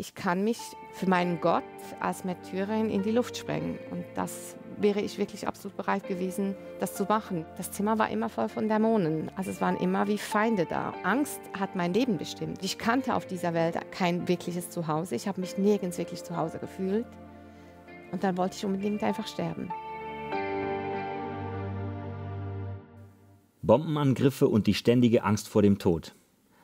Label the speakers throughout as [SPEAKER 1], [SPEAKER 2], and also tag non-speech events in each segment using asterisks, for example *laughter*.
[SPEAKER 1] ich kann mich für meinen Gott als Märtyrerin in die Luft sprengen. Und das wäre ich wirklich absolut bereit gewesen, das zu machen. Das Zimmer war immer voll von Dämonen. Also es waren immer wie Feinde da. Angst hat mein Leben bestimmt. Ich kannte auf dieser Welt kein wirkliches Zuhause. Ich habe mich nirgends wirklich zu Hause gefühlt. Und dann wollte ich unbedingt einfach sterben.
[SPEAKER 2] Bombenangriffe und die ständige Angst vor dem Tod.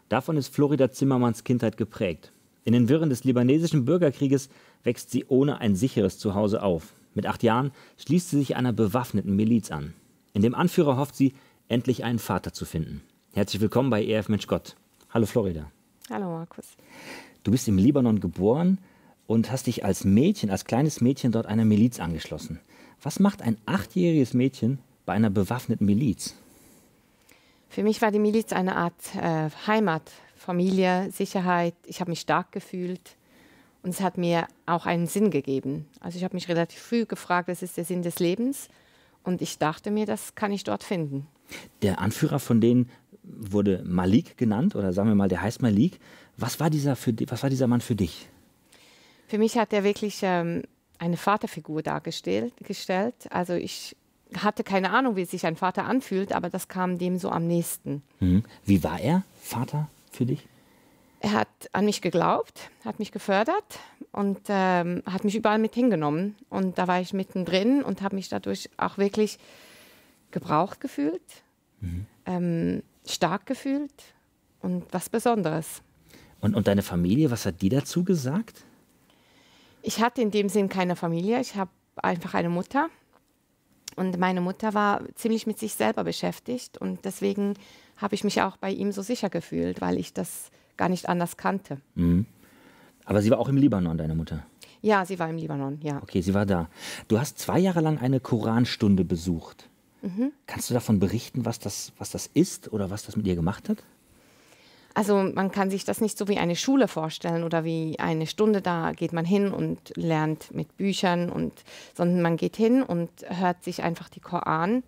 [SPEAKER 2] Davon ist Florida Zimmermanns Kindheit geprägt. In den Wirren des libanesischen Bürgerkrieges wächst sie ohne ein sicheres Zuhause auf. Mit acht Jahren schließt sie sich einer bewaffneten Miliz an. In dem Anführer hofft sie, endlich einen Vater zu finden. Herzlich willkommen bei EF Mensch Gott. Hallo Florida. Hallo Markus. Du bist im Libanon geboren und hast dich als Mädchen, als kleines Mädchen dort einer Miliz angeschlossen. Was macht ein achtjähriges Mädchen bei einer bewaffneten Miliz?
[SPEAKER 1] Für mich war die Miliz eine Art äh, Heimat, Familie, Sicherheit. Ich habe mich stark gefühlt und es hat mir auch einen Sinn gegeben. Also ich habe mich relativ früh gefragt, was ist der Sinn des Lebens? Und ich dachte mir, das kann ich dort finden.
[SPEAKER 2] Der Anführer von denen wurde Malik genannt oder sagen wir mal, der heißt Malik. Was war dieser, für, was war dieser Mann für dich?
[SPEAKER 1] Für mich hat er wirklich ähm, eine Vaterfigur dargestellt. Gestellt. Also ich hatte keine Ahnung, wie sich ein Vater anfühlt, aber das kam dem so am nächsten.
[SPEAKER 2] Mhm. Wie war er, Vater? für dich?
[SPEAKER 1] Er hat an mich geglaubt, hat mich gefördert und ähm, hat mich überall mit hingenommen. Und da war ich mittendrin und habe mich dadurch auch wirklich gebraucht gefühlt, mhm. ähm, stark gefühlt und was Besonderes.
[SPEAKER 2] Und, und deine Familie, was hat die dazu
[SPEAKER 1] gesagt? Ich hatte in dem Sinn keine Familie. Ich habe einfach eine Mutter, und meine Mutter war ziemlich mit sich selber beschäftigt und deswegen habe ich mich auch bei ihm so sicher gefühlt, weil ich das gar nicht anders kannte.
[SPEAKER 2] Mhm. Aber sie war auch im Libanon, deine Mutter?
[SPEAKER 1] Ja, sie war im Libanon, ja.
[SPEAKER 2] Okay, sie war da. Du hast zwei Jahre lang eine Koranstunde besucht. Mhm. Kannst du davon berichten, was das, was das ist oder was das mit ihr gemacht hat?
[SPEAKER 1] Also man kann sich das nicht so wie eine Schule vorstellen oder wie eine Stunde, da geht man hin und lernt mit Büchern und sondern man geht hin und hört sich einfach die Koran.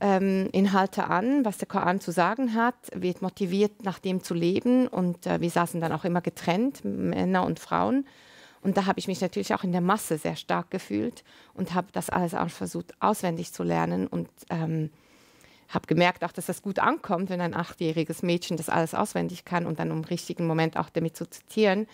[SPEAKER 1] Ähm, Inhalte an, was der Koran zu sagen hat, wird motiviert, nach dem zu leben. Und äh, wir saßen dann auch immer getrennt, Männer und Frauen. Und da habe ich mich natürlich auch in der Masse sehr stark gefühlt und habe das alles auch versucht, auswendig zu lernen und ähm, habe gemerkt auch, dass das gut ankommt, wenn ein achtjähriges Mädchen das alles auswendig kann und dann im richtigen Moment auch damit zu zitieren.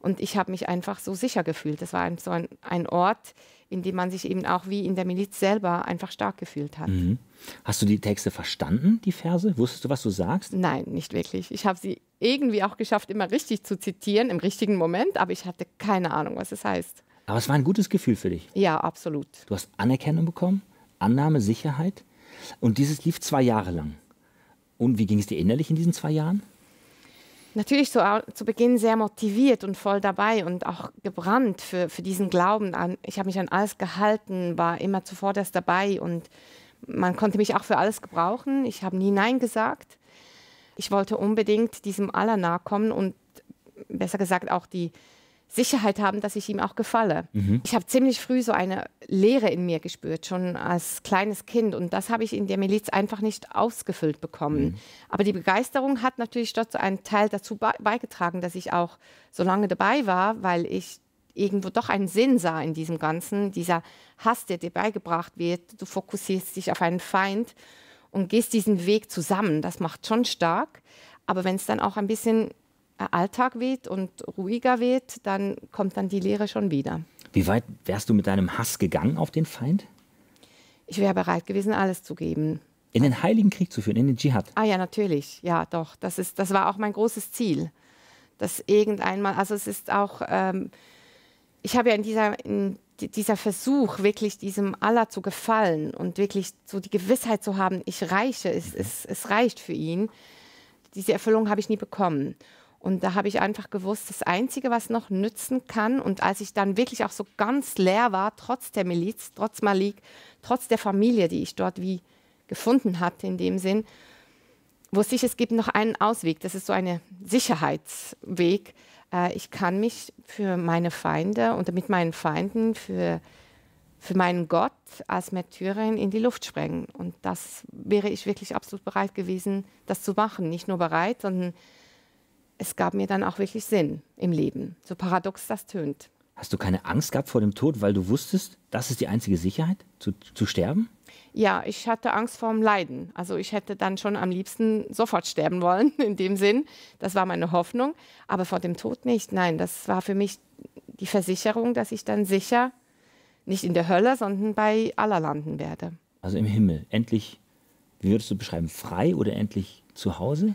[SPEAKER 1] Und ich habe mich einfach so sicher gefühlt. Das war ein, so ein, ein, Ort, in dem man sich eben auch wie in der Miliz selber einfach stark gefühlt hat.
[SPEAKER 2] Mhm. Hast du die Texte verstanden, die Verse? Wusstest du, was du
[SPEAKER 1] sagst? Nein, nicht wirklich. Ich habe sie irgendwie auch geschafft, immer richtig zu zitieren, im richtigen Moment, aber ich hatte keine Ahnung, was es heißt.
[SPEAKER 2] Aber es war ein gutes Gefühl für dich.
[SPEAKER 1] Ja, absolut.
[SPEAKER 2] Du hast Anerkennung bekommen, Annahme, Sicherheit. Und dieses lief zwei Jahre lang. Und wie ging es dir innerlich in diesen zwei Jahren?
[SPEAKER 1] Natürlich so zu Beginn sehr motiviert und voll dabei und auch gebrannt für, für diesen Glauben. An, ich habe mich an alles gehalten, war immer zuvorderst dabei und man konnte mich auch für alles gebrauchen. Ich habe nie Nein gesagt. Ich wollte unbedingt diesem Allah nahe kommen und besser gesagt auch die, Sicherheit haben, dass ich ihm auch gefalle. Mhm. Ich habe ziemlich früh so eine Leere in mir gespürt, schon als kleines Kind. Und das habe ich in der Miliz einfach nicht ausgefüllt bekommen. Mhm. Aber die Begeisterung hat natürlich dort so einen Teil dazu beigetragen, dass ich auch so lange dabei war, weil ich irgendwo doch einen Sinn sah in diesem Ganzen. Dieser Hass, der dir beigebracht wird, du fokussierst dich auf einen Feind und gehst diesen Weg zusammen. Das macht schon stark. Aber wenn es dann auch ein bisschen äh, Alltag weht und ruhiger weht, dann kommt dann die Lehre schon wieder.
[SPEAKER 2] Wie weit wärst du mit deinem Hass gegangen auf den Feind?
[SPEAKER 1] Ich wäre bereit gewesen, alles zu geben.
[SPEAKER 2] In den Heiligen Krieg zu führen, in den Dschihad.
[SPEAKER 1] Ah ja, natürlich. Ja, doch. Das, ist, das war auch mein großes Ziel. Dass irgendeinmal, also es ist auch, ähm, ich habe ja in dieser, in dieser Versuch, wirklich diesem Allah zu gefallen und wirklich so die Gewissheit zu haben, ich reiche, es, mhm. es, es reicht für ihn, diese Erfüllung habe ich nie bekommen. Und da habe ich einfach gewusst, das Einzige, was noch nützen kann, und als ich dann wirklich auch so ganz leer war, trotz der Miliz, trotz Malik, trotz der Familie, die ich dort wie gefunden hatte in dem Sinn, wusste ich, es gibt noch einen Ausweg. Das ist so ein Sicherheitsweg. Äh, ich kann mich für meine Feinde und mit meinen Feinden, für, für meinen Gott als Märtyrerin in die Luft sprengen. Und das wäre ich wirklich absolut bereit gewesen, das zu machen. Nicht nur bereit, sondern es gab mir dann auch wirklich Sinn im Leben, so paradox das tönt.
[SPEAKER 2] Hast du keine Angst gehabt vor dem Tod, weil du wusstest, das ist die einzige Sicherheit, zu, zu sterben?
[SPEAKER 1] Ja, ich hatte Angst vor dem Leiden. Also ich hätte dann schon am liebsten sofort sterben wollen, *laughs* in dem Sinn. Das war meine Hoffnung. Aber vor dem Tod nicht. Nein, das war für mich die Versicherung, dass ich dann sicher nicht in der Hölle, sondern bei aller landen werde.
[SPEAKER 2] Also im Himmel, endlich, wie würdest du beschreiben, frei oder endlich zu Hause?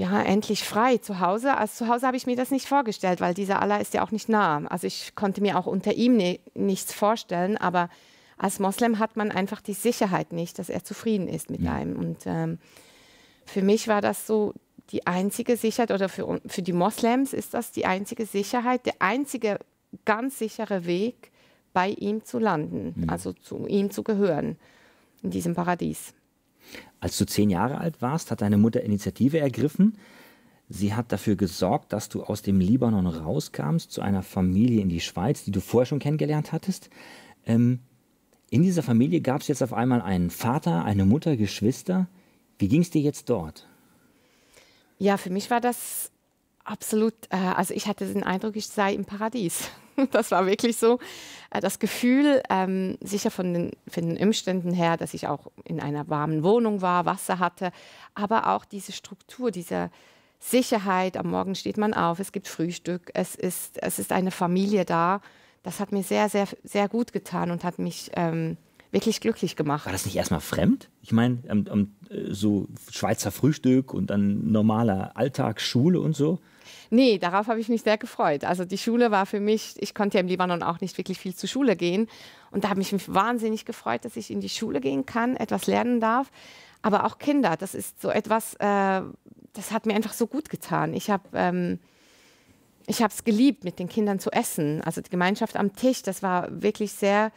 [SPEAKER 1] ja, endlich frei zu Hause. Als zu Hause habe ich mir das nicht vorgestellt, weil dieser Allah ist ja auch nicht nah. Also ich konnte mir auch unter ihm ni nichts vorstellen, aber als Moslem hat man einfach die Sicherheit nicht, dass er zufrieden ist mit ja. einem. Und ähm, für mich war das so die einzige Sicherheit, oder für, für die Moslems ist das die einzige Sicherheit, der einzige ganz sichere Weg, bei ihm zu landen, ja. Mhm. also zu ihm zu gehören, in diesem Paradies.
[SPEAKER 2] Als du zehn Jahre alt warst, hat deine Mutter Initiative ergriffen. Sie hat dafür gesorgt, dass du aus dem Libanon rauskamst zu einer Familie in die Schweiz, die du vorher schon kennengelernt hattest. Ähm, in dieser Familie gab es jetzt auf einmal einen Vater, eine Mutter, Geschwister. Wie ging es dir jetzt dort?
[SPEAKER 1] Ja, für mich war das Absolut. Äh, also ich hatte den Eindruck, ich sei im Paradies. *laughs* Das war wirklich so. Äh, das Gefühl, ähm, sicher von den, von den Umständen her, dass ich auch in einer warmen Wohnung war, Wasser hatte, aber auch diese Struktur, diese Sicherheit. Am Morgen steht man auf, es gibt Frühstück, es ist, es ist eine Familie da. Das hat mir sehr, sehr, sehr gut getan und hat mich ähm, wirklich glücklich gemacht. War das nicht erstmal fremd?
[SPEAKER 2] Ich meine, ähm, ähm, so Schweizer Frühstück und dann normaler Alltag, Schule und so.
[SPEAKER 1] Nee, darauf habe ich mich sehr gefreut. Also die Schule war für mich, ich konnte ja im Libanon auch nicht wirklich viel zur Schule gehen. Und da habe ich mich wahnsinnig gefreut, dass ich in die Schule gehen kann, etwas lernen darf. Aber auch Kinder, das ist so etwas, äh, das hat mir einfach so gut getan. Ich habe ähm, ich es geliebt, mit den Kindern zu essen. Also die Gemeinschaft am Tisch, das war wirklich sehr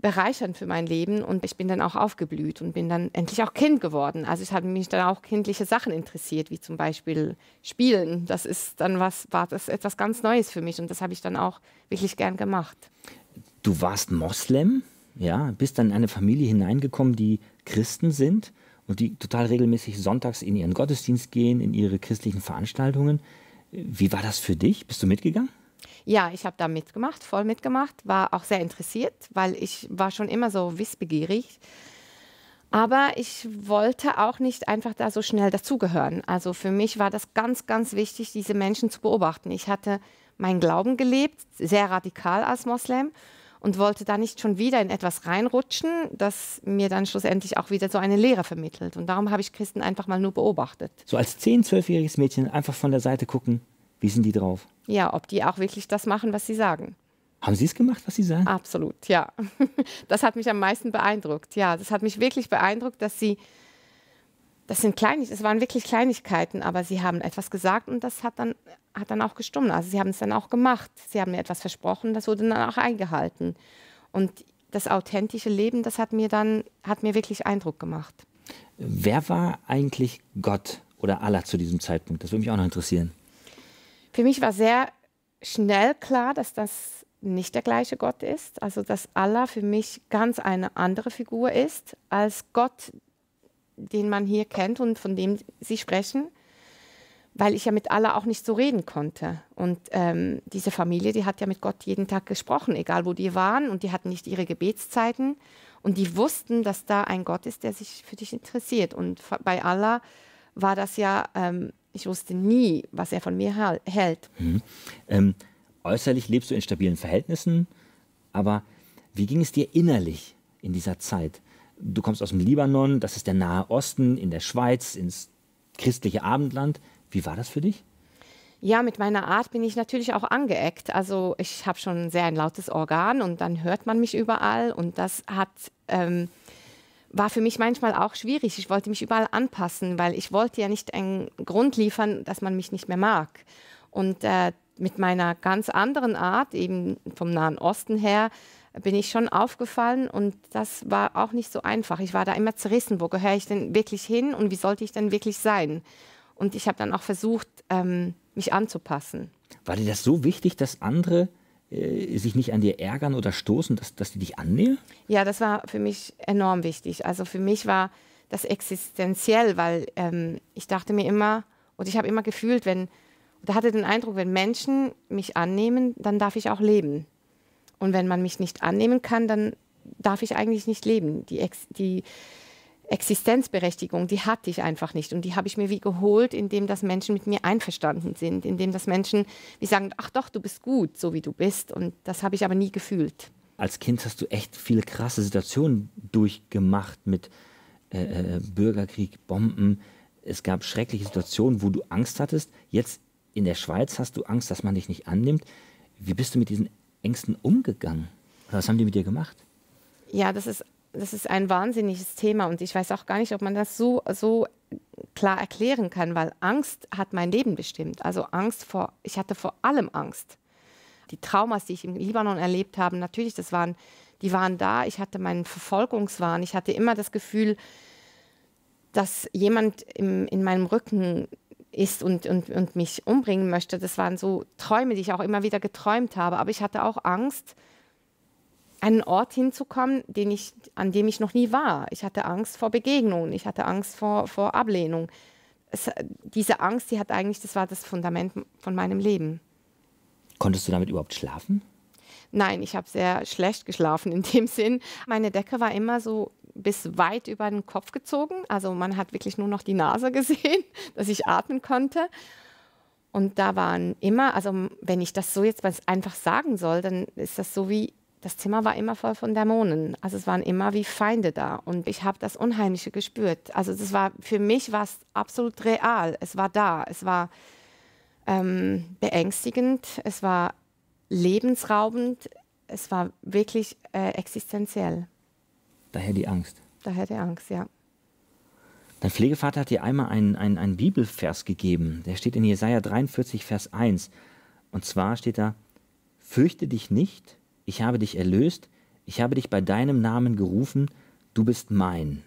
[SPEAKER 1] bereichernd für mein Leben und ich bin dann auch aufgeblüht und bin dann endlich auch Kind geworden. Also ich habe mich dann auch kindliche Sachen interessiert, wie zum Beispiel Spielen. Das ist dann was, war das etwas ganz Neues für mich und das habe ich dann auch wirklich gern gemacht.
[SPEAKER 2] Du warst Moslem, ja, bist dann in eine Familie hineingekommen, die Christen sind und die total regelmäßig sonntags in ihren Gottesdienst gehen, in ihre christlichen Veranstaltungen. Wie war das für dich? Bist du mitgegangen?
[SPEAKER 1] Ja, ich habe da mitgemacht, voll mitgemacht, war auch sehr interessiert, weil ich war schon immer so wissbegierig. Aber ich wollte auch nicht einfach da so schnell dazugehören. Also für mich war das ganz, ganz wichtig, diese Menschen zu beobachten. Ich hatte meinen Glauben gelebt, sehr radikal als Moslem und wollte da nicht schon wieder in etwas reinrutschen, das mir dann schlussendlich auch wieder so eine Lehre vermittelt. Und darum habe ich Christen einfach mal nur beobachtet.
[SPEAKER 2] So als 10-, 12-jähriges Mädchen einfach von der Seite gucken, wie sind die drauf?
[SPEAKER 1] Ja, ob die auch wirklich das machen, was sie sagen.
[SPEAKER 2] Haben Sie es gemacht, was
[SPEAKER 1] Sie sagen? Absolut, ja. *laughs* Das hat mich am meisten beeindruckt. Ja, das hat mich wirklich beeindruckt, dass Sie, das sind Kleinigkeiten, es waren wirklich Kleinigkeiten, aber Sie haben etwas gesagt und das hat dann, hat dann auch gestummt. Also Sie haben es dann auch gemacht. Sie haben mir etwas versprochen, das wurde dann auch eingehalten. Und das authentische Leben, das hat mir dann, hat mir wirklich Eindruck gemacht.
[SPEAKER 2] Wer war eigentlich Gott oder Allah zu diesem Zeitpunkt? Das würde mich auch noch interessieren.
[SPEAKER 1] Für mich war sehr schnell klar, dass das nicht der gleiche Gott ist, also dass Allah für mich ganz eine andere Figur ist als Gott, den man hier kennt und von dem Sie sprechen, weil ich ja mit Allah auch nicht so reden konnte. Und ähm, diese Familie, die hat ja mit Gott jeden Tag gesprochen, egal wo die waren, und die hatten nicht ihre Gebetszeiten und die wussten, dass da ein Gott ist, der sich für dich interessiert. Und bei Allah war das ja ähm, ich wusste nie, was er von mir hält.
[SPEAKER 2] Mhm. Ähm, äußerlich lebst du in stabilen Verhältnissen, aber wie ging es dir innerlich in dieser Zeit? Du kommst aus dem Libanon, das ist der Nahe Osten, in der Schweiz, ins christliche Abendland. Wie war das für dich?
[SPEAKER 1] Ja, mit meiner Art bin ich natürlich auch angeeckt. Also ich habe schon sehr ein lautes Organ und dann hört man mich überall und das hat ähm, war für mich manchmal auch schwierig. Ich wollte mich überall anpassen, weil ich wollte ja nicht einen Grund liefern, dass man mich nicht mehr mag. Und äh, mit meiner ganz anderen Art, eben vom Nahen Osten her, bin ich schon aufgefallen und das war auch nicht so einfach. Ich war da immer zerrissen, wo gehöre ich denn wirklich hin und wie sollte ich denn wirklich sein? Und ich habe dann auch versucht, ähm, mich anzupassen.
[SPEAKER 2] War dir das so wichtig, dass andere äh, sich nicht an dir ärgern oder stoßen, dass, dass die dich annähern?
[SPEAKER 1] Ja, das war für mich enorm wichtig. Also für mich war das existenziell, weil ähm, ich dachte mir immer, und ich habe immer gefühlt, wenn, oder hatte den Eindruck, wenn Menschen mich annehmen, dann darf ich auch leben. Und wenn man mich nicht annehmen kann, dann darf ich eigentlich nicht leben. Die, Ex die Existenzberechtigung, die hatte ich einfach nicht. Und die habe ich mir wie geholt, indem das Menschen mit mir einverstanden sind, indem das Menschen wie sagen, ach doch, du bist gut, so wie du bist. Und das habe ich aber nie gefühlt.
[SPEAKER 2] Als Kind hast du echt viele krasse Situationen durchgemacht mit äh, äh Bürgerkrieg, Bomben. Es gab schreckliche Situationen, wo du Angst hattest. Jetzt in der Schweiz hast du Angst, dass man dich nicht annimmt. Wie bist du mit diesen Ängsten umgegangen? was haben die mit dir gemacht?
[SPEAKER 1] Ja, das ist das ist ein wahnsinniges Thema und ich weiß auch gar nicht, ob man das so, so klar erklären kann, weil Angst hat mein Leben bestimmt. Also Angst vor, ich hatte vor allem Angst. Die Traumas, die ich im Libanon erlebt habe, natürlich, das waren, die waren da. Ich hatte meinen Verfolgungswahn. Ich hatte immer das Gefühl, dass jemand im, in meinem Rücken ist und, und, und mich umbringen möchte. Das waren so Träume, die ich auch immer wieder geträumt habe. Aber ich hatte auch Angst, einen Ort hinzukommen, den ich, an dem ich noch nie war. Ich hatte Angst vor Begegnungen, ich hatte Angst vor, vor Ablehnung. Es, diese Angst, die hat eigentlich, das war das Fundament von meinem Leben.
[SPEAKER 2] Konntest du damit überhaupt schlafen?
[SPEAKER 1] Nein, ich habe sehr schlecht geschlafen in dem Sinn. Meine Decke war immer so bis weit über den Kopf gezogen. Also man hat wirklich nur noch die Nase *laughs* gesehen, dass ich atmen konnte. Und da waren immer, also wenn ich das so jetzt einfach sagen soll, dann ist das so wie das Zimmer war immer voll von Dämonen. Also es waren immer wie Feinde da und ich habe das Unheimliche gespürt. Also das war für mich war es absolut real. Es war da. Es war ähm, beängstigend. Es war lebensraubend. Es war wirklich äh, existenziell.
[SPEAKER 2] Daher die Angst.
[SPEAKER 1] Daher die Angst, ja.
[SPEAKER 2] Dein Pflegevater hat dir einmal einen, einen, einen Bibelvers gegeben. Der steht in Jesaja 43, Vers 1. Und zwar steht da: Fürchte dich nicht, ich habe dich erlöst, ich habe dich bei deinem Namen gerufen, du bist mein.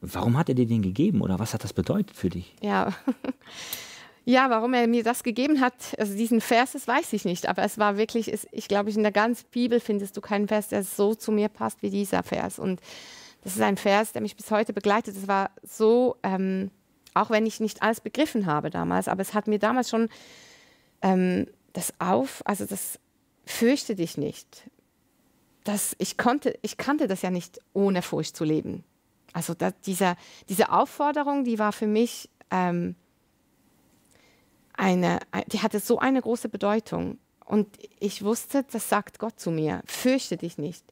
[SPEAKER 2] Warum hat er dir den gegeben oder was hat das bedeutet für dich?
[SPEAKER 1] Ja. *laughs* Ja, warum er mir das gegeben hat, also diesen Vers, das weiß ich nicht, aber es war wirklich, ich glaube, in der ganzen Bibel findest du keinen Vers, der so zu mir passt wie dieser Vers. Und das ist ein Vers, der mich bis heute begleitet. Es war so, ähm, auch wenn ich nicht alles begriffen habe damals, aber es hat mir damals schon ähm, das auf, also das fürchte dich nicht. Das, ich, konnte, ich kannte das ja nicht, ohne Furcht zu leben. Also da, dieser, diese Aufforderung, die war für mich ähm, eine, die hatte so eine große Bedeutung. Und ich wusste, das sagt Gott zu mir, fürchte dich nicht.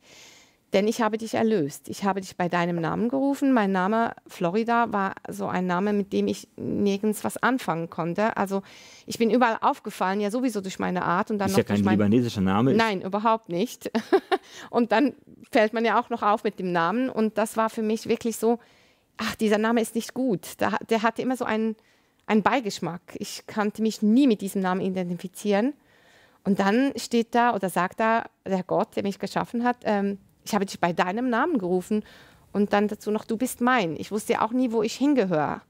[SPEAKER 1] Denn ich habe dich erlöst. Ich habe dich bei deinem Namen gerufen. Mein Name Florida war so ein Name, mit dem ich nirgends was anfangen konnte. Also ich bin überall aufgefallen, ja sowieso durch meine Art und dann ist noch ja kein mein...
[SPEAKER 2] libanesischer Name. Nein,
[SPEAKER 1] überhaupt nicht. *laughs* und dann fällt man ja auch noch auf mit dem Namen und das war für mich wirklich so, ach, dieser Name ist nicht gut. Der, hatte immer so einen, einen Beigeschmack. Ich kannte mich nie mit diesem Namen identifizieren. Und dann steht da oder sagt da der Gott, der mich geschaffen hat, ähm, ich habe dich bei deinem Namen gerufen und dann dazu noch, du bist mein. Ich wusste ja auch nie, wo ich hingehöre.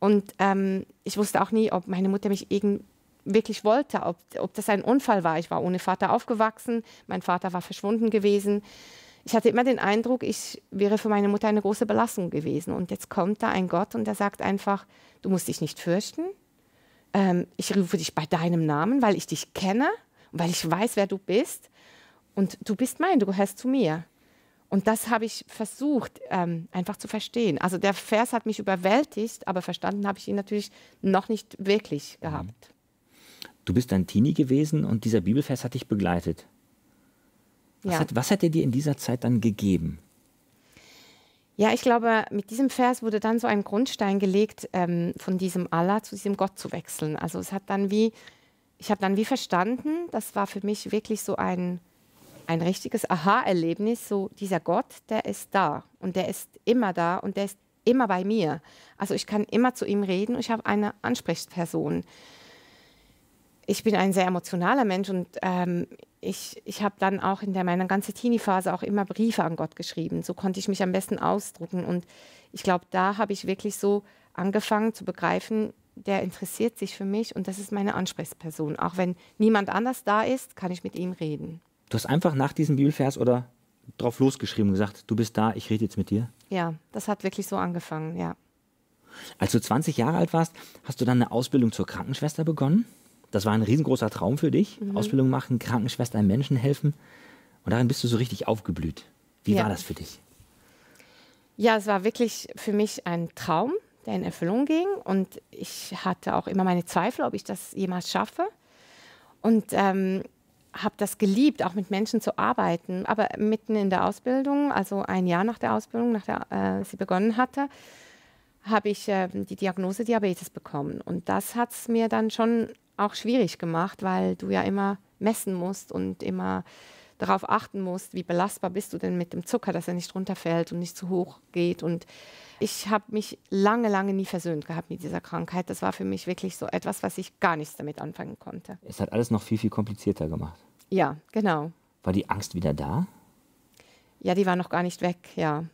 [SPEAKER 1] Und ähm, ich wusste auch nie, ob meine Mutter mich irgend wirklich wollte, ob, ob das ein Unfall war. Ich war ohne Vater aufgewachsen, mein Vater war verschwunden gewesen. Ich hatte immer den Eindruck, ich wäre für meine Mutter eine große Belastung gewesen. Und jetzt kommt da ein Gott und der sagt einfach, du musst dich nicht fürchten. Ähm, ich rufe dich bei deinem Namen, weil ich dich kenne, weil ich weiß, wer du bist. Und du bist mein, du gehörst zu mir. Und das habe ich versucht, ähm, einfach zu verstehen. Also der Vers hat mich überwältigt, aber verstanden habe ich ihn natürlich noch nicht wirklich mhm. gehabt.
[SPEAKER 2] Du bist ein Teenie gewesen und dieser Bibelvers hat dich begleitet. Was, ja. hat, was hat er dir in dieser Zeit dann gegeben?
[SPEAKER 1] Ja, ich glaube, mit diesem Vers wurde dann so ein Grundstein gelegt, ähm, von diesem Allah zu diesem Gott zu wechseln. Also es hat dann wie, ich habe dann wie verstanden, das war für mich wirklich so ein ein richtiges Aha-Erlebnis, so dieser Gott, der ist da und der ist immer da und der ist immer bei mir. Also ich kann immer zu ihm reden und ich habe eine Ansprechperson. Ich bin ein sehr emotionaler Mensch und ähm, ich, ich habe dann auch in der, meiner ganzen Teenie-Phase auch immer Briefe an Gott geschrieben. So konnte ich mich am besten ausdrucken. Und ich glaube, da habe ich wirklich so angefangen zu begreifen, der interessiert sich für mich und das ist meine Ansprechperson. Auch wenn niemand anders da ist, kann ich mit ihm reden.
[SPEAKER 2] Du hast einfach nach diesem Bibelvers oder drauf losgeschrieben und gesagt, du bist da, ich rede jetzt mit dir?
[SPEAKER 1] Ja, das hat wirklich so angefangen, ja.
[SPEAKER 2] Als du 20 Jahre alt warst, hast du dann eine Ausbildung zur Krankenschwester begonnen. Das war ein riesengroßer Traum für dich. Mhm. Ausbildung machen, Krankenschwester einem Menschen helfen. Und darin bist du so richtig aufgeblüht. Wie ja. war das für dich?
[SPEAKER 1] Ja, es war wirklich für mich ein Traum, der in Erfüllung ging. Und ich hatte auch immer meine Zweifel, ob ich das jemals schaffe. Und ähm, habe das geliebt, auch mit Menschen zu arbeiten. Aber mitten in der Ausbildung, also ein Jahr nach der Ausbildung, nach der äh, sie begonnen hatte, habe ich äh, die Diagnose Diabetes bekommen. Und das hat es mir dann schon auch schwierig gemacht, weil du ja immer messen musst und immer darauf achten musst, wie belastbar bist du denn mit dem Zucker, dass er nicht runterfällt und nicht zu hoch geht. Und ich habe mich lange, lange nie versöhnt gehabt mit dieser Krankheit. Das war für mich wirklich so etwas, was ich gar nichts damit anfangen konnte. Es
[SPEAKER 2] hat alles noch viel, viel komplizierter gemacht. Ja, genau. War die Angst wieder da?
[SPEAKER 1] Ja, die war noch gar nicht weg, ja.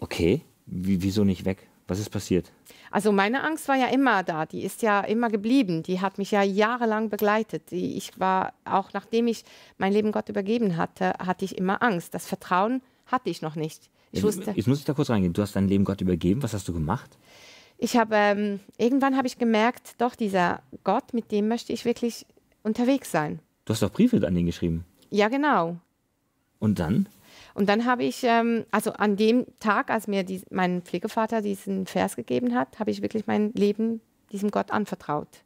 [SPEAKER 2] Okay, wie, wieso nicht weg? Was ist passiert?
[SPEAKER 1] Also meine Angst war ja immer da, die ist ja immer geblieben, die hat mich ja jahrelang begleitet. Ich war, auch nachdem ich mein Leben Gott übergeben hatte, hatte ich immer Angst. Das Vertrauen hatte ich noch nicht. Ich jetzt, wusste, jetzt
[SPEAKER 2] muss ich da kurz reingehen. Du hast dein Leben Gott übergeben, was hast du gemacht?
[SPEAKER 1] Ich habe, ähm, irgendwann habe ich gemerkt, doch dieser Gott, mit dem möchte ich wirklich unterwegs sein.
[SPEAKER 2] Du hast doch Briefe an ihn geschrieben.
[SPEAKER 1] Ja, genau. Und dann? Und dann habe ich, ähm, also an dem Tag, als mir die, mein Pflegevater diesen Vers gegeben hat, habe ich wirklich mein Leben diesem Gott anvertraut.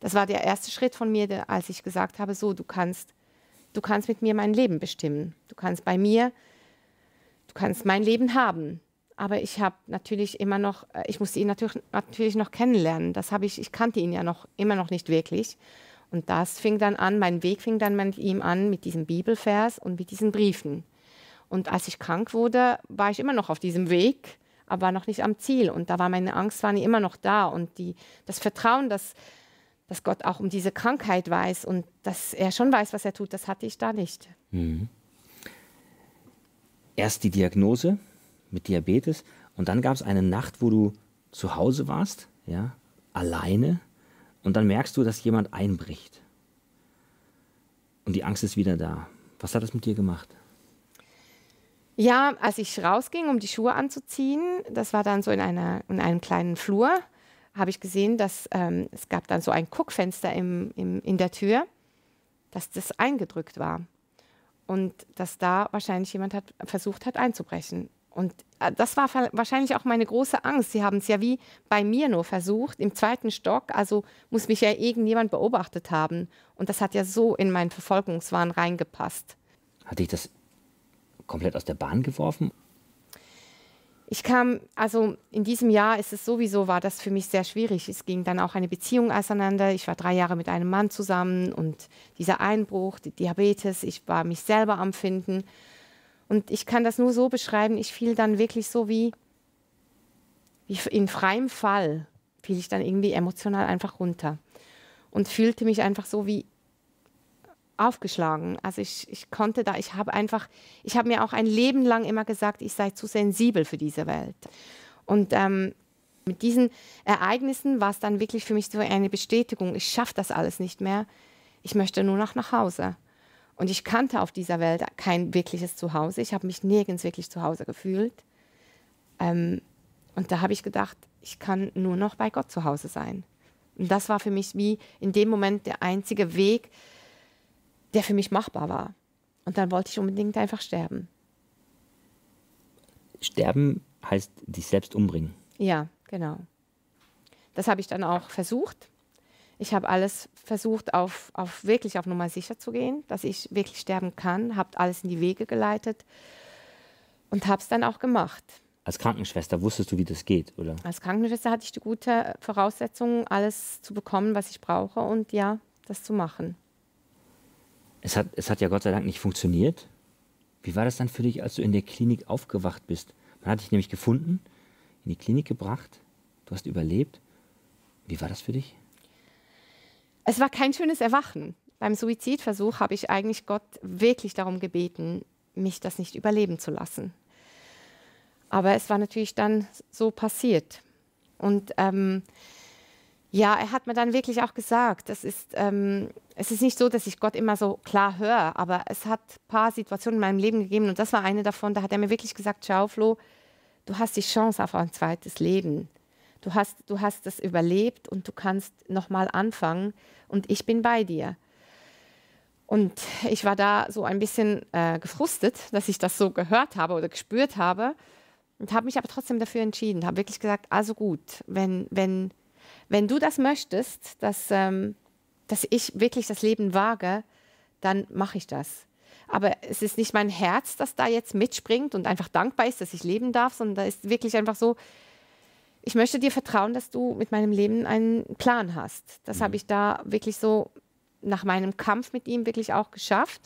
[SPEAKER 1] Das war der erste Schritt von mir, der, als ich gesagt habe, so, du kannst, du kannst mit mir mein Leben bestimmen. Du kannst bei mir, du kannst mein Leben haben. Aber ich habe natürlich immer noch, äh, ich musste ihn natürlich, natürlich noch kennenlernen. Das habe ich, ich kannte ihn ja noch immer noch nicht wirklich. Und das fing dann an, mein Weg fing dann mit ihm an, mit diesem Bibelvers und mit diesen Briefen. Und als ich krank wurde, war ich immer noch auf diesem Weg, aber noch nicht am Ziel. Und da war meine Angst war immer noch da. Und die, das Vertrauen, dass, dass Gott auch um diese Krankheit weiß und dass er schon weiß, was er tut, das hatte ich da nicht.
[SPEAKER 2] Mhm. Erst die Diagnose mit Diabetes und dann gab es eine Nacht, wo du zu Hause warst, ja, alleine und dann merkst du, dass jemand einbricht. Und die Angst ist wieder da. Was hat das mit dir gemacht?
[SPEAKER 1] Ja, als ich rausging, um die Schuhe anzuziehen, das war dann so in, einer, in einem kleinen Flur, habe ich gesehen, dass ähm, es gab dann so ein Guckfenster im, im, in der Tür, dass das eingedrückt war. Und dass da wahrscheinlich jemand hat, versucht hat einzubrechen. Und äh, das war wahrscheinlich auch meine große Angst. Sie haben es ja wie bei mir nur versucht, im zweiten Stock. Also muss mich ja irgendjemand beobachtet haben. Und das hat ja so in meinen Verfolgungswahn reingepasst.
[SPEAKER 2] Hatte ich das komplett aus der Bahn geworfen?
[SPEAKER 1] Ich kam, also in diesem Jahr ist es sowieso, war das für mich sehr schwierig. Es ging dann auch eine Beziehung auseinander. Ich war drei Jahre mit einem Mann zusammen und dieser Einbruch, die Diabetes, ich war mich selber am Finden. Und ich kann das nur so beschreiben, ich fiel dann wirklich so wie, wie in freiem Fall, fiel ich dann irgendwie emotional einfach runter und fühlte mich einfach so wie aufgeschlagen. Also ich, ich konnte da, ich habe einfach, ich habe mir auch ein Leben lang immer gesagt, ich sei zu sensibel für diese Welt. Und ähm, mit diesen Ereignissen war es dann wirklich für mich so eine Bestätigung, ich schaffe das alles nicht mehr, ich möchte nur noch nach Hause. Und ich kannte auf dieser Welt kein wirkliches Zuhause, ich habe mich nirgends wirklich zu Hause gefühlt. Ähm, und da habe ich gedacht, ich kann nur noch bei Gott zu Hause sein. Und das war für mich wie in dem Moment der einzige Weg, der für mich machbar war. Und dann wollte ich unbedingt einfach sterben.
[SPEAKER 2] Sterben heißt dich selbst umbringen.
[SPEAKER 1] Ja, genau. Das habe ich dann auch versucht. Ich habe alles versucht, auf, auf wirklich auf Nummer sicher zu gehen, dass ich wirklich sterben kann, habe alles in die Wege geleitet und habe es dann auch gemacht.
[SPEAKER 2] Als Krankenschwester wusstest du, wie das geht, oder?
[SPEAKER 1] Als Krankenschwester hatte ich die gute Voraussetzung, alles zu bekommen, was ich brauche und ja, das zu machen
[SPEAKER 2] es hat, es hat ja Gott sei Dank nicht funktioniert. Wie war das dann für dich, als du in der Klinik aufgewacht bist? Man hat dich nämlich gefunden, in die Klinik gebracht, du hast überlebt. Wie war das für dich?
[SPEAKER 1] Es war kein schönes Erwachen. Beim Suizidversuch habe ich eigentlich Gott wirklich darum gebeten, mich das nicht überleben zu lassen. Aber es war natürlich dann so passiert. Und ähm, ja, er hat mir dann wirklich auch gesagt, das ist, ähm, es ist nicht so, dass ich Gott immer so klar höre, aber es hat ein paar Situationen in meinem Leben gegeben und das war eine davon, da hat er mir wirklich gesagt, ciao Flo, du hast die Chance auf ein zweites Leben. Du hast, du hast das überlebt und du kannst nochmal anfangen und ich bin bei dir. Und ich war da so ein bisschen äh, gefrustet, dass ich das so gehört habe oder gespürt habe und habe mich aber trotzdem dafür entschieden, habe wirklich gesagt, also gut, wenn, wenn, wenn du das möchtest, dass, ähm, dass ich wirklich das Leben wage, dann mache ich das. Aber es ist nicht mein Herz, das da jetzt mitspringt und einfach dankbar ist, dass ich leben darf, sondern da ist wirklich einfach so, ich möchte dir vertrauen, dass du mit meinem Leben einen Plan hast. Das mhm. habe ich da wirklich so nach meinem Kampf mit ihm wirklich auch geschafft.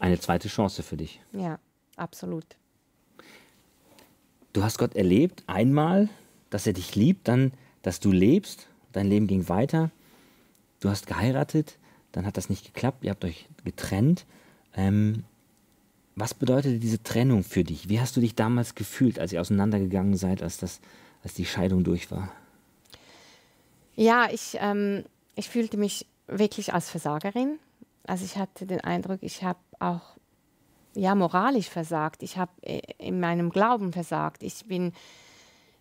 [SPEAKER 2] Eine zweite Chance für dich.
[SPEAKER 1] Ja, absolut.
[SPEAKER 2] Du hast Gott erlebt, einmal, dass er dich liebt, dann dass du lebst, dein Leben ging weiter, du hast geheiratet, dann hat das nicht geklappt, ihr habt euch getrennt. Ähm, was bedeutete diese Trennung für dich? Wie hast du dich damals gefühlt, als ihr auseinandergegangen seid, als, das, als die Scheidung durch war?
[SPEAKER 1] Ja, ich, ähm, ich fühlte mich wirklich als Versagerin. Also ich hatte den Eindruck, ich habe auch ja, moralisch versagt. Ich habe äh, in meinem Glauben versagt. Ich bin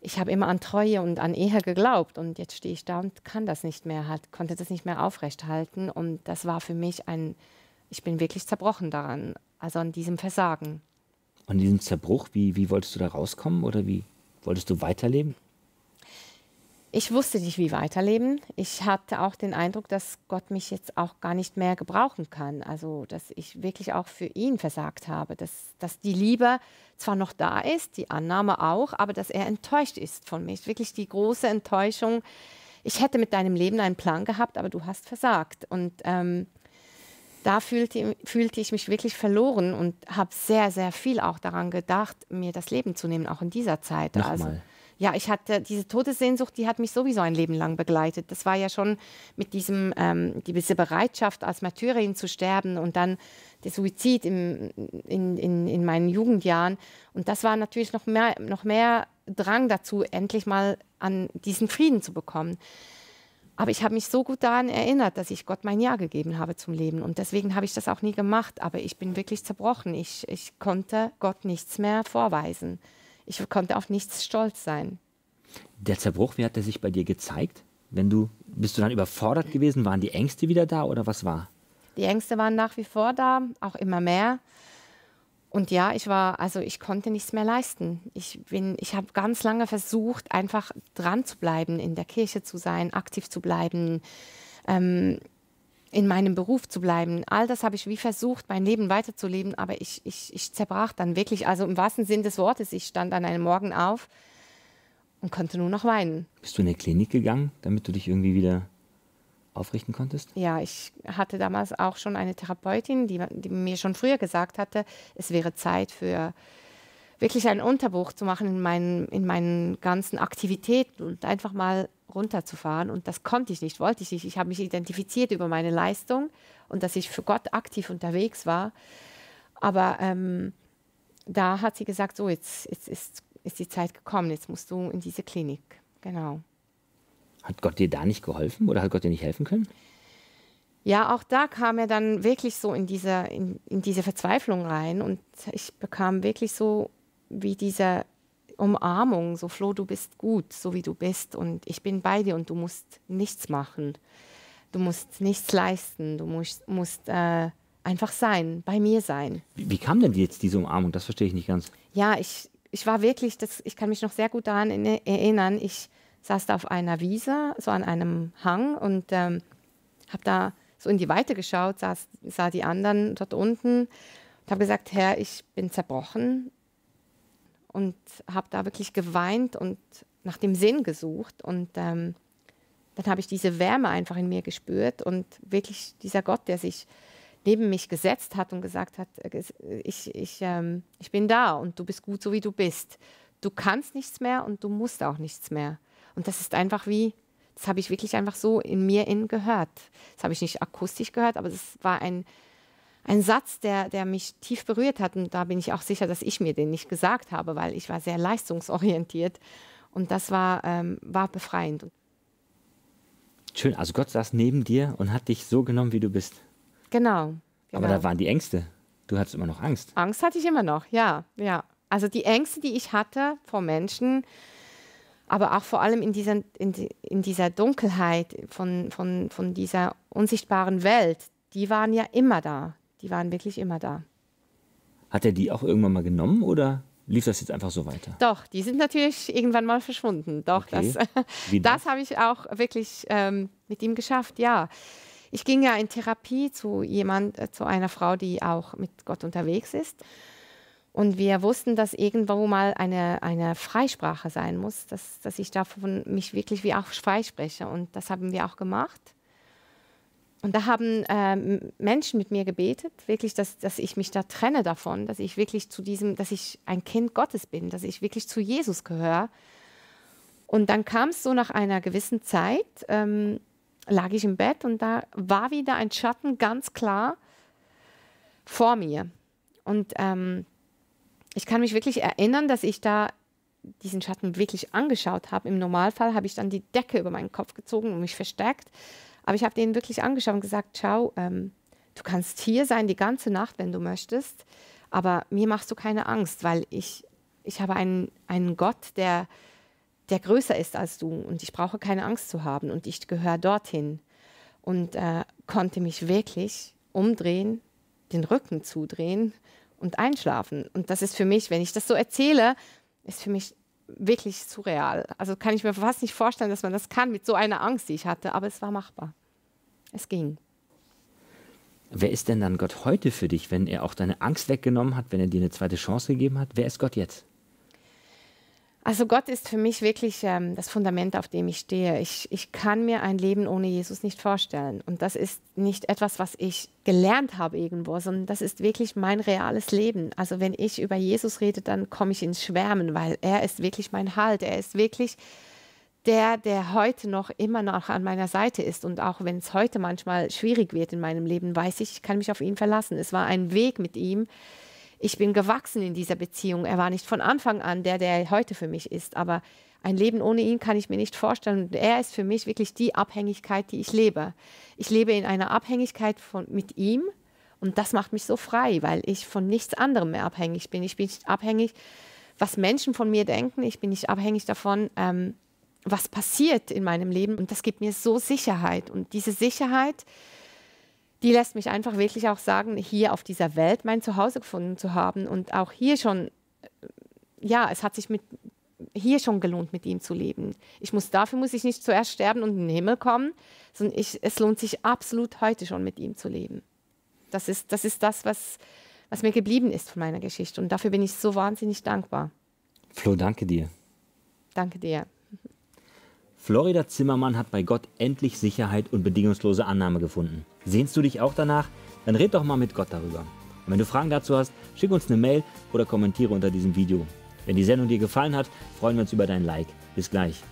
[SPEAKER 1] ich habe immer an Treue und an Ehe geglaubt und jetzt stehe ich da und kann das nicht mehr, halt, konnte das nicht mehr aufrechthalten und das war für mich ein, ich bin wirklich zerbrochen daran, also an diesem Versagen.
[SPEAKER 2] An diesem Zerbruch, wie, wie wolltest du da rauskommen oder wie wolltest du weiterleben?
[SPEAKER 1] ich wusste nicht, wie weiterleben. Ich hatte auch den Eindruck, dass Gott mich jetzt auch gar nicht mehr gebrauchen kann. Also, dass ich wirklich auch für ihn versagt habe. Dass, dass die Liebe zwar noch da ist, die Annahme auch, aber dass er enttäuscht ist von mir. Wirklich die große Enttäuschung. Ich hätte mit deinem Leben einen Plan gehabt, aber du hast versagt. Und ähm, da fühlte, fühlte ich mich wirklich verloren und habe sehr, sehr viel auch daran gedacht, mir das Leben zu nehmen, auch in dieser Zeit. Nochmal. Also, ja, ich hatte diese Todessehnsucht, die hat mich sowieso ein Leben lang begleitet. Das war ja schon mit diesem, ähm, diese Bereitschaft, als Märtyrerin zu sterben und dann der Suizid im, in, in, in meinen Jugendjahren. Und das war natürlich noch mehr, noch mehr Drang dazu, endlich mal an diesen Frieden zu bekommen. Aber ich habe mich so gut daran erinnert, dass ich Gott mein Ja gegeben habe zum Leben. Und deswegen habe ich das auch nie gemacht. Aber ich bin wirklich zerbrochen. Ich, ich konnte Gott nichts mehr vorweisen ich konnte auf nichts stolz sein.
[SPEAKER 2] Der Zerbruch, wie hat er sich bei dir gezeigt? Wenn du, bist du dann überfordert gewesen? Waren die Ängste wieder da oder was war?
[SPEAKER 1] Die Ängste waren nach wie vor da, auch immer mehr. Und ja, ich war, also ich konnte nichts mehr leisten. Ich bin, ich habe ganz lange versucht, einfach dran zu bleiben, in der Kirche zu sein, aktiv zu bleiben. Ähm, in meinem Beruf zu bleiben. All das habe ich wie versucht, mein Leben weiterzuleben, aber ich, ich, ich zerbrach dann wirklich, also im wahrsten Sinn des Wortes, ich stand an einem Morgen auf und konnte nur noch weinen.
[SPEAKER 2] Bist du in eine Klinik gegangen, damit du dich irgendwie wieder aufrichten konntest?
[SPEAKER 1] Ja, ich hatte damals auch schon eine Therapeutin, die, die mir schon früher gesagt hatte, es wäre Zeit für wirklich einen Unterbruch zu machen in, meinen, in meinen ganzen Aktivitäten und einfach mal runterzufahren. Und das konnte ich nicht, wollte ich nicht. Ich habe mich identifiziert über meine Leistung und dass ich für Gott aktiv unterwegs war. Aber ähm, da hat sie gesagt, so, jetzt, jetzt ist, ist die Zeit gekommen, jetzt musst du in diese Klinik. Genau.
[SPEAKER 2] Hat Gott dir da nicht geholfen oder hat Gott dir nicht helfen können?
[SPEAKER 1] Ja, auch da kam er dann wirklich so in diese, in, in diese Verzweiflung rein und ich bekam wirklich so wie diese Umarmung, so Flo, du bist gut, so wie du bist und ich bin bei dir und du musst nichts machen, du musst nichts leisten, du musst, musst äh, einfach sein, bei mir sein.
[SPEAKER 2] Wie, wie kam denn jetzt diese Umarmung? Das verstehe ich nicht ganz.
[SPEAKER 1] Ja, ich, ich war wirklich, das, ich kann mich noch sehr gut daran erinnern, ich saß da auf einer Wiese, so an einem Hang und ähm, habe da so in die Weite geschaut, saß, sah die anderen dort unten und habe gesagt, Herr, ich bin zerbrochen, und habe da wirklich geweint und nach dem Sinn gesucht. Und ähm, dann habe ich diese Wärme einfach in mir gespürt und wirklich dieser Gott, der sich neben mich gesetzt hat und gesagt hat, äh, ich, ich, ähm, ich bin da und du bist gut, so wie du bist. Du kannst nichts mehr und du musst auch nichts mehr. Und das ist einfach wie, das habe ich wirklich einfach so in mir innen gehört. Das habe ich nicht akustisch gehört, aber es war ein ein Satz, der, der mich tief berührt hat. Und da bin ich auch sicher, dass ich mir den nicht gesagt habe, weil ich war sehr leistungsorientiert. Und das war, ähm, war befreiend.
[SPEAKER 2] Schön, also Gott saß neben dir und hat dich so genommen, wie du
[SPEAKER 1] bist. Genau. genau. Aber da genau.
[SPEAKER 2] waren die Ängste. Du hattest immer noch Angst.
[SPEAKER 1] Angst hatte ich immer noch, ja, ja. Also die Ängste, die ich hatte vor Menschen, aber auch vor allem in dieser, in, in dieser Dunkelheit von, von, von dieser unsichtbaren Welt, die waren ja immer da. Die waren wirklich immer da.
[SPEAKER 2] Hat er die auch irgendwann mal genommen oder lief das jetzt einfach so weiter?
[SPEAKER 1] Doch, die sind natürlich irgendwann mal verschwunden. Doch, okay. das, das, habe ich auch wirklich ähm, mit ihm geschafft, ja. Ich ging ja in Therapie zu jemand, äh, zu einer Frau, die auch mit Gott unterwegs ist. Und wir wussten, dass irgendwo mal eine, eine Freisprache sein muss, dass, dass ich davon mich wirklich wie auch freispreche. Und das haben wir auch gemacht. Und da haben ähm, Menschen mit mir gebetet, wirklich, dass, dass ich mich da trenne davon, dass ich wirklich zu diesem, dass ich ein Kind Gottes bin, dass ich wirklich zu Jesus gehöre. Und dann kam es so nach einer gewissen Zeit, ähm, lag ich im Bett und da war wieder ein Schatten ganz klar vor mir. Und ähm, ich kann mich wirklich erinnern, dass ich da diesen Schatten wirklich angeschaut habe. Im Normalfall habe ich dann die Decke über meinen Kopf gezogen und mich versteckt. Aber ich habe den wirklich angeschaut und gesagt, ciao, ähm, du kannst hier sein die ganze Nacht, wenn du möchtest, aber mir machst du keine Angst, weil ich, ich habe einen, einen Gott, der, der größer ist als du und ich brauche keine Angst zu haben und ich gehöre dorthin. Und äh, konnte mich wirklich umdrehen, den Rücken zudrehen und einschlafen. Und das ist für mich, wenn ich das so erzähle, ist für mich wirklich surreal. Also kann ich mir fast nicht vorstellen, dass man das kann mit so einer Angst, die ich hatte, aber es war machbar. Es ging.
[SPEAKER 2] Wer ist denn dann Gott heute für dich, wenn er auch deine Angst weggenommen hat, wenn er dir eine zweite Chance gegeben hat? Wer ist Gott jetzt?
[SPEAKER 1] Also Gott ist für mich wirklich ähm, das Fundament, auf dem ich stehe. Ich, ich kann mir ein Leben ohne Jesus nicht vorstellen. Und das ist nicht etwas, was ich gelernt habe irgendwo, sondern das ist wirklich mein reales Leben. Also wenn ich über Jesus rede, dann komme ich ins Schwärmen, weil er ist wirklich mein Halt. Er ist wirklich der, der heute noch immer noch an meiner Seite ist. Und auch wenn es heute manchmal schwierig wird in meinem Leben, weiß ich, ich kann mich auf ihn verlassen. Es war ein Weg mit ihm ich bin gewachsen in dieser Beziehung. Er war nicht von Anfang an der, der er heute für mich ist, aber ein Leben ohne ihn kann ich mir nicht vorstellen. Und er ist für mich wirklich die Abhängigkeit, die ich lebe. Ich lebe in einer Abhängigkeit von, mit ihm und das macht mich so frei, weil ich von nichts anderem mehr abhängig bin. Ich bin nicht abhängig, was Menschen von mir denken. Ich bin nicht abhängig davon, ähm, was passiert in meinem Leben. Und das gibt mir so Sicherheit. Und diese Sicherheit, die lässt mich einfach wirklich auch sagen, hier auf dieser Welt mein Zuhause gefunden zu haben und auch hier schon, äh, ja, es hat sich mit hier schon gelohnt, mit ihm zu leben. Ich muss dafür muss ich nicht zuerst sterben und in den Himmel kommen, sondern ich, es lohnt sich absolut heute schon mit ihm zu leben. Das ist das, ist das was, was mir geblieben ist von meiner Geschichte und dafür bin ich so wahnsinnig dankbar.
[SPEAKER 2] Flo, danke dir. Danke dir. Florida Zimmermann hat bei Gott endlich Sicherheit und bedingungslose Annahme gefunden. Sehnst du dich auch danach? Dann red doch mal mit Gott darüber. Und wenn du Fragen dazu hast, schick uns eine Mail oder kommentiere unter diesem Video. Wenn die Sendung dir gefallen hat, freuen wir uns über dein Like. Bis gleich.